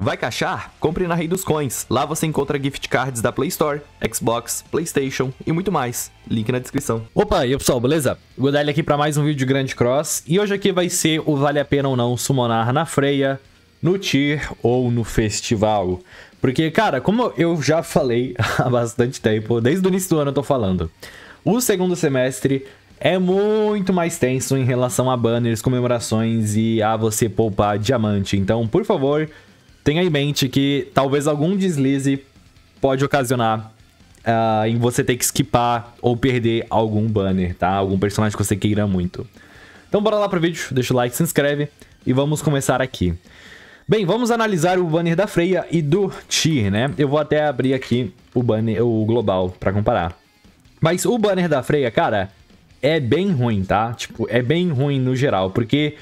Vai caixar? Compre na Rei dos Coins. Lá você encontra gift cards da Play Store, Xbox, PlayStation e muito mais. Link na descrição. Opa, e aí pessoal, beleza? Godali aqui para mais um vídeo de Grande Cross. E hoje aqui vai ser o vale a pena ou não summonar na Freia, no Tier ou no Festival. Porque, cara, como eu já falei há bastante tempo, desde o início do ano eu tô falando, o segundo semestre é muito mais tenso em relação a banners, comemorações e a você poupar diamante. Então, por favor, tenha em mente que talvez algum deslize pode ocasionar uh, em você ter que skipar ou perder algum banner, tá? Algum personagem que você queira muito. Então bora lá pro vídeo, deixa o like, se inscreve e vamos começar aqui. Bem, vamos analisar o banner da Freya e do Tyr, né? Eu vou até abrir aqui o banner, o global, pra comparar. Mas o banner da Freya, cara, é bem ruim, tá? Tipo, é bem ruim no geral, porque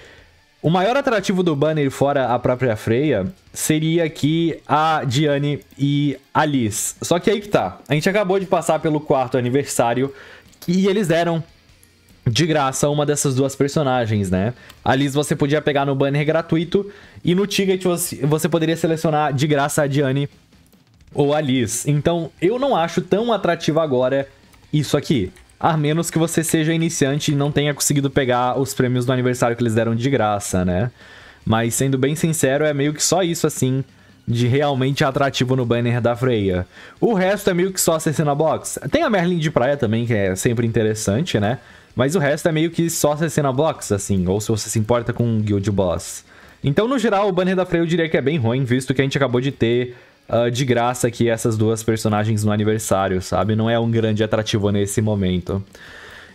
o maior atrativo do banner, fora a própria Freya, seria aqui a Diane e a Liz. Só que aí que tá. A gente acabou de passar pelo quarto aniversário e eles deram de graça uma dessas duas personagens, né? A Liz você podia pegar no banner gratuito e no ticket você poderia selecionar de graça a Diane ou a Liz. Então eu não acho tão atrativo agora isso aqui. A menos que você seja iniciante e não tenha conseguido pegar os prêmios do aniversário que eles deram de graça, né? Mas sendo bem sincero, é meio que só isso assim de realmente atrativo no banner da Freya. O resto é meio que só acessando a box. Tem a Merlin de praia também, que é sempre interessante, né? Mas o resto é meio que só acessando a box, assim, ou se você se importa com Guild Boss. Então, no geral, o banner da Freya eu diria que é bem ruim, visto que a gente acabou de ter uh, de graça aqui essas duas personagens no aniversário, sabe? Não é um grande atrativo nesse momento.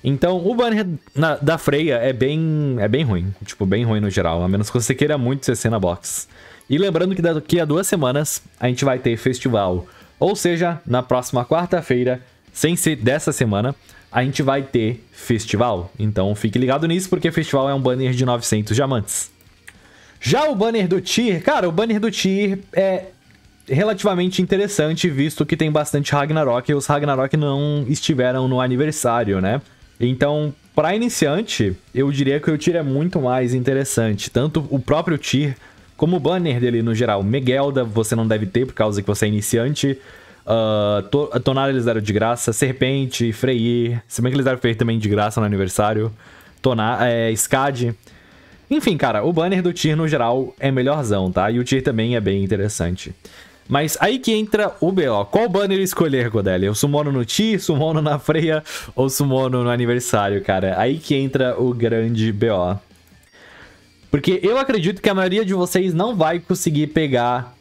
Então, o banner na, da Freya é bem, é bem ruim. Tipo, bem ruim no geral. A menos que você queira muito ser cena box. E lembrando que daqui a duas semanas a gente vai ter festival. Ou seja, na próxima quarta-feira, sem ser dessa semana, a gente vai ter festival. Então fique ligado nisso, porque festival é um banner de 900 diamantes. Já o banner do Tyr, cara, o banner do Tyr é relativamente interessante, visto que tem bastante Ragnarok e os Ragnarok não estiveram no aniversário, né? Então, para iniciante, eu diria que o Tyr é muito mais interessante, tanto o próprio Tyr como o banner dele no geral. Megelda você não deve ter por causa que você é iniciante. Uh, to Tonar eles deram de graça. Serpente, Freyir. Se bem que eles deram Freyir também de graça no aniversário. Tonar, é, Skad. Enfim, cara, o banner do Tyr no geral é melhorzão, tá? E o Tyr também é bem interessante. Mas aí que entra o B.O. Qual banner escolher, Godelli? O Sumono no Ti, Sumono na Freia ou Sumono no aniversário, cara? Aí que entra o grande B.O. Porque eu acredito que a maioria de vocês não vai conseguir pegar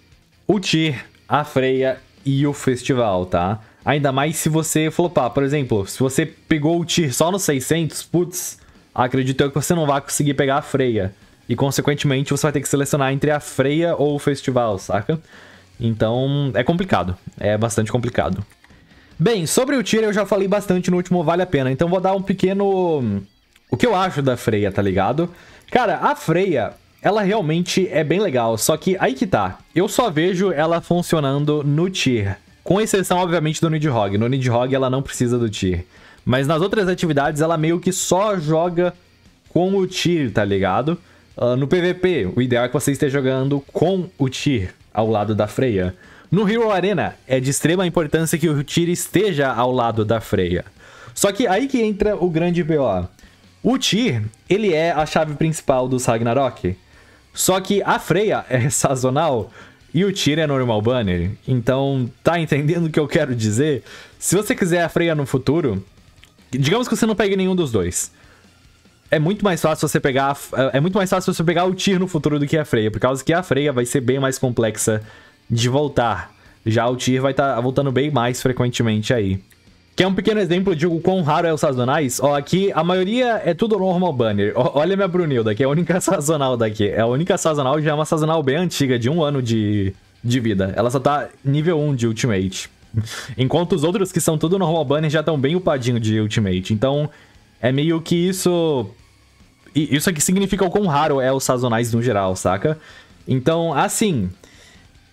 o Ti, a Freia e o Festival, tá? Ainda mais se você flopar. Por exemplo, se você pegou o Ti só no 600, putz, acredito eu que você não vai conseguir pegar a Freia. E, consequentemente, você vai ter que selecionar entre a Freia ou o Festival, saca? Então é complicado, é bastante complicado. Bem, sobre o Tira eu já falei bastante no último Vale a Pena, então vou dar um pequeno... O que eu acho da Freya, tá ligado? Cara, a Freya, ela realmente é bem legal, só que aí que tá. Eu só vejo ela funcionando no Tier. Com exceção, obviamente, do Nidhogg. No Nidhogg ela não precisa do Tier. Mas nas outras atividades ela meio que só joga com o Tier, tá ligado? Uh, no PVP, o ideal é que você esteja jogando com o Tier ao lado da Freya. No Hero Arena, é de extrema importância que o Tyr esteja ao lado da Freya. Só que aí que entra o grande BO. O Tyr, ele é a chave principal do Ragnarok. Só que a Freya é sazonal e o Tyr é normal banner. Então, tá entendendo o que eu quero dizer? Se você quiser a Freya no futuro, digamos que você não pegue nenhum dos dois é muito mais fácil você pegar é, é muito mais fácil você pegar o tir no futuro do que a freia, por causa que a freia vai ser bem mais complexa de voltar. Já o tir vai estar tá voltando bem mais frequentemente aí. Que é um pequeno exemplo de o quão raro é os sazonais. Ó, aqui a maioria é tudo normal banner. Ó, olha minha Brunilda, que é a única sazonal daqui. É a única sazonal, já é uma sazonal bem antiga, de um ano de, de vida. Ela só tá nível 1 de Ultimate. Enquanto os outros que são tudo normal banner já estão bem upadinho de Ultimate. Então, é meio que isso isso aqui significa o quão raro é os sazonais no geral, saca? Então, assim,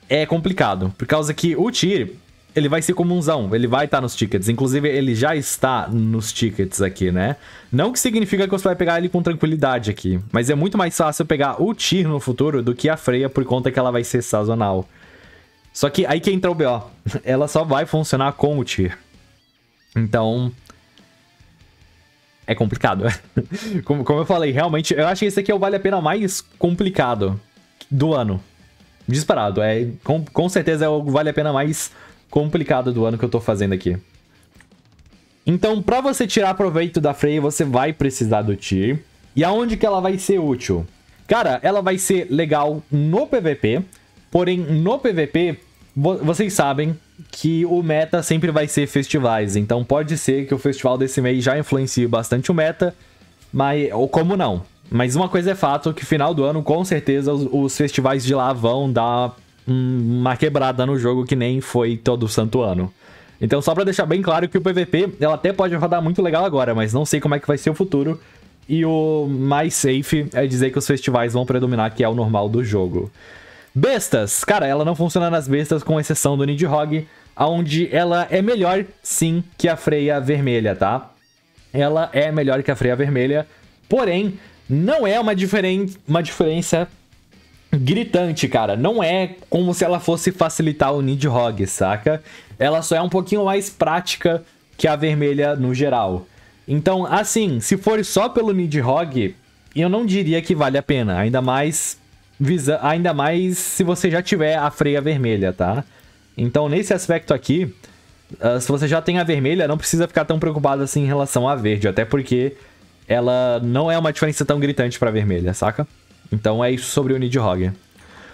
é complicado. Por causa que o Tyr, ele vai ser comunzão, ele vai estar tá nos tickets. Inclusive, ele já está nos tickets aqui, né? Não que significa que você vai pegar ele com tranquilidade aqui, mas é muito mais fácil pegar o Tyr no futuro do que a Freia por conta que ela vai ser sazonal. Só que aí que entra o BO. Ela só vai funcionar com o Tyr. Então, é complicado. como, como eu falei, realmente, eu acho que esse aqui é o Vale a Pena mais complicado do ano. Disparado. É, com, com certeza é o Vale a Pena mais complicado do ano que eu tô fazendo aqui. Então, para você tirar proveito da Freya, você vai precisar do Tyr. E aonde que ela vai ser útil? Cara, ela vai ser legal no PVP, porém no PVP vocês sabem que o meta sempre vai ser festivais, então pode ser que o festival desse mês já influencie bastante o meta, mas ou como não. Mas uma coisa é fato que final do ano com certeza os, os festivais de lá vão dar uma quebrada no jogo que nem foi todo santo ano. Então só para deixar bem claro que o PVP, ela até pode rodar muito legal agora, mas não sei como é que vai ser o futuro. E o mais safe é dizer que os festivais vão predominar, que é o normal do jogo. Bestas. Cara, ela não funciona nas bestas, com exceção do Nidhogg, onde ela é melhor, sim, que a freia vermelha, tá? Ela é melhor que a freia vermelha, porém, não é uma, diferen... uma diferença gritante, cara. Não é como se ela fosse facilitar o Nidhogg, saca? Ela só é um pouquinho mais prática que a vermelha no geral. Então, assim, se for só pelo Nidhogg, eu não diria que vale a pena. Ainda mais Visa, ainda mais se você já tiver a freia vermelha, tá? Então, nesse aspecto aqui, uh, se você já tem a vermelha, não precisa ficar tão preocupado assim em relação à verde, até porque ela não é uma diferença tão gritante pra vermelha, saca? Então é isso sobre o Nidhogg.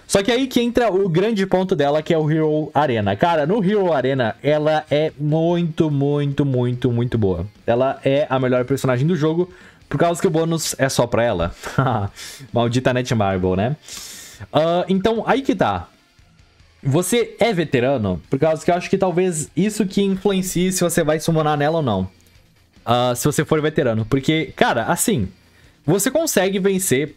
Só que aí que entra o grande ponto dela, que é o Hero Arena. Cara, no Hero Arena, ela é muito, muito, muito, muito boa. Ela é a melhor personagem do jogo, por causa que o bônus é só pra ela. Maldita Netmarble, né? Uh, então, aí que tá. Você é veterano? Por causa que eu acho que talvez isso que influencie se você vai summonar nela ou não. Uh, se você for veterano. Porque, cara, assim, você consegue vencer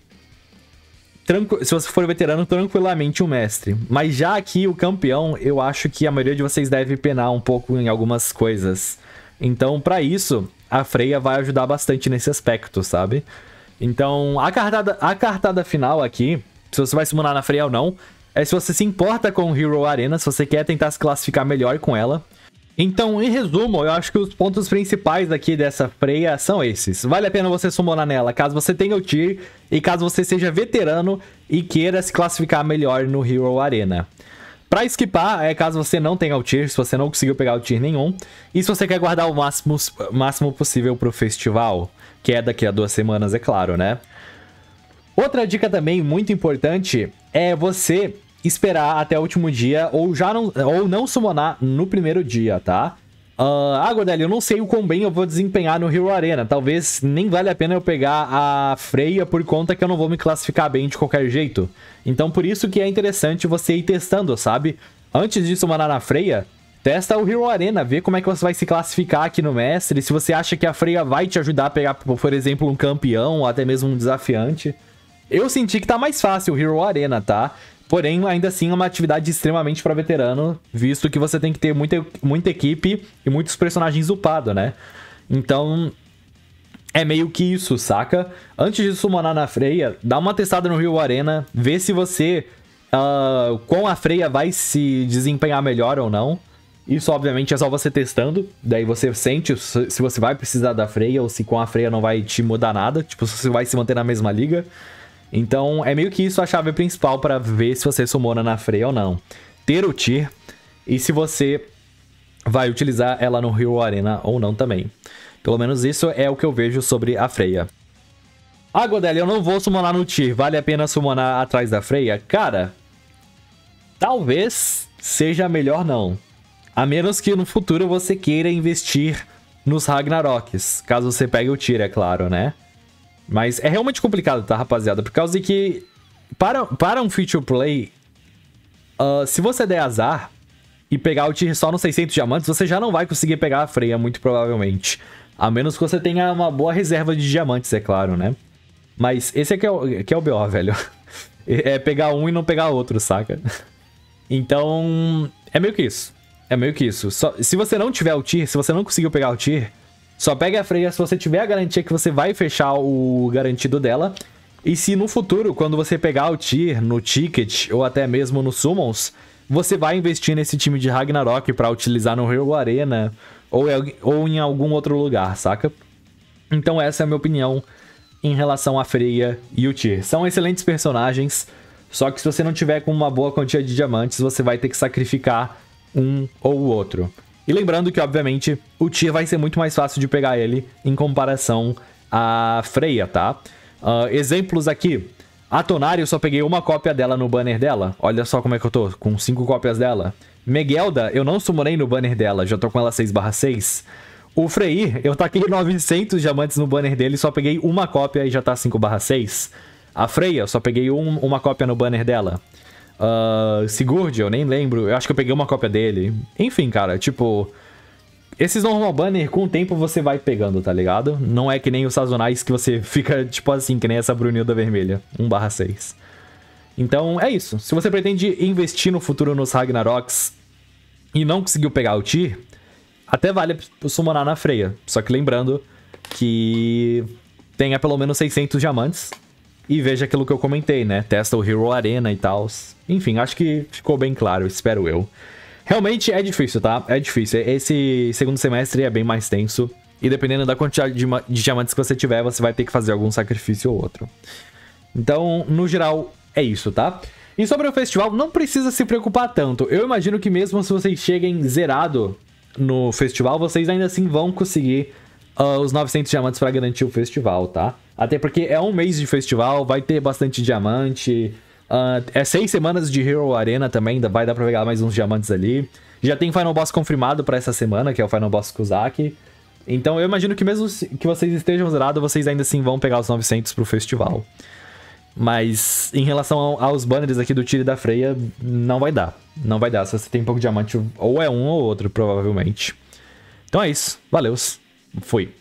se você for veterano, tranquilamente o mestre. Mas já aqui, o campeão, eu acho que a maioria de vocês deve penar um pouco em algumas coisas. Então, para isso, a Freya vai ajudar bastante nesse aspecto, sabe? Então, a cartada, a cartada final aqui, se você vai simular na Freya ou não, é se você se importa com o Hero Arena, se você quer tentar se classificar melhor com ela. Então, em resumo, eu acho que os pontos principais aqui dessa freia são esses. Vale a pena você summonar nela, caso você tenha o tier e caso você seja veterano e queira se classificar melhor no Hero Arena. Pra skipar, é caso você não tenha o tier, se você não conseguiu pegar o tier nenhum. E se você quer guardar o máximo, máximo possível pro festival, que é daqui a duas semanas, é claro, né? Outra dica também muito importante é você esperar até o último dia ou já não, ou não summonar no primeiro dia, tá? Uh, ah, ah Godelli, eu não sei o quão bem eu vou desempenhar no Hero Arena. Talvez nem vale a pena eu pegar a freia por conta que eu não vou me classificar bem de qualquer jeito. Então por isso que é interessante você ir testando, sabe? Antes disso mandar na freia, testa o Hero Arena, vê como é que você vai se classificar aqui no mestre, se você acha que a freia vai te ajudar a pegar, por exemplo, um campeão ou até mesmo um desafiante. Eu senti que tá mais fácil o Hero Arena, tá? Porém, ainda assim, é uma atividade extremamente para veterano, visto que você tem que ter muita, muita equipe e muitos personagens upados, né? Então, é meio que isso, saca? Antes de summonar na freia, dá uma testada no Rio Arena, vê se você. Uh, ah, com a freia vai se desempenhar melhor ou não. Isso, obviamente, é só você testando. Daí você sente se você vai precisar da freia ou se com a freia não vai te mudar nada. Tipo, se você vai se manter na mesma liga. Então é meio que isso a chave principal para ver se você sumona na freia ou não. Ter o Tier e se você vai utilizar ela no Rio Arena ou não também. Pelo menos isso é o que eu vejo sobre a freia. Ah, Godelli, eu não vou summonar no Tier. Vale a pena summonar atrás da freia? Cara, talvez seja melhor não. A menos que no futuro você queira investir nos Ragnaroks. Caso você pegue o Tier, é claro, né? Mas é realmente complicado, tá, rapaziada? Por causa de que, para, para um feature play, uh, se você der azar e pegar o tier só nos 600 diamantes, você já não vai conseguir pegar a freia, muito provavelmente. A menos que você tenha uma boa reserva de diamantes, é claro, né? Mas esse aqui é, é o, aqui é o BO, velho. É pegar um e não pegar outro, saca? Então, é meio que isso. É meio que isso. Só, se você não tiver o tier, se você não conseguiu pegar o tier, só pega a freia se você tiver a garantia que você vai fechar o garantido dela. E se no futuro, quando você pegar o tier no ticket ou até mesmo no summons, você vai investir nesse time de Ragnarok para utilizar no Rio Arena ou, ou em algum outro lugar, saca? Então essa é a minha opinião em relação à Freya e o Tyr. São excelentes personagens, só que se você não tiver com uma boa quantia de diamantes, você vai ter que sacrificar um ou outro. E lembrando que, obviamente, o Tyr vai ser muito mais fácil de pegar ele em comparação à Freya, tá? Uh, exemplos aqui. A Tonari, eu só peguei uma cópia dela no banner dela. Olha só como é que eu tô, com cinco cópias dela. Megelda, eu não sumorei no banner dela, já tô com ela 6 6. O Freyr, eu taquei 900 diamantes no banner dele, só peguei uma cópia e já tá 5 6. A Freya, eu só peguei um, uma cópia no banner dela. Uh, Sigurd, eu nem lembro. Eu acho que eu peguei uma cópia dele. Enfim, cara, tipo. Esses normal banner, com o tempo você vai pegando, tá ligado? Não é que nem os sazonais que você fica, tipo assim, que nem essa Brunilda Vermelha, 1/6. Então é isso. Se você pretende investir no futuro nos Ragnaroks e não conseguiu pegar o Tyr, até vale summonar na freia. Só que lembrando que tenha é, pelo menos 600 diamantes e veja aquilo que eu comentei, né? Testa o Hero Arena e tal. Enfim, acho que ficou bem claro, espero eu. Realmente é difícil, tá? É difícil. Esse segundo semestre é bem mais tenso. E dependendo da quantidade de, de diamantes que você tiver, você vai ter que fazer algum sacrifício ou outro. Então, no geral, é isso, tá? E sobre o festival, não precisa se preocupar tanto. Eu imagino que mesmo se vocês cheguem zerado no festival, vocês ainda assim vão conseguir uh, os 900 diamantes para garantir o festival, tá? Até porque é um mês de festival, vai ter bastante diamante. Uh, é seis semanas de Hero Arena também, ainda vai dar pra pegar mais uns diamantes ali. Já tem Final Boss confirmado para essa semana, que é o Final Boss Kuzaki. Então eu imagino que mesmo que vocês estejam zerados, vocês ainda assim vão pegar os 900 pro festival. Mas em relação ao, aos banners aqui do Tire da Freia, não vai dar. Não vai dar. Se você tem pouco diamante, ou é um ou outro, provavelmente. Então é isso. Valeus. Fui.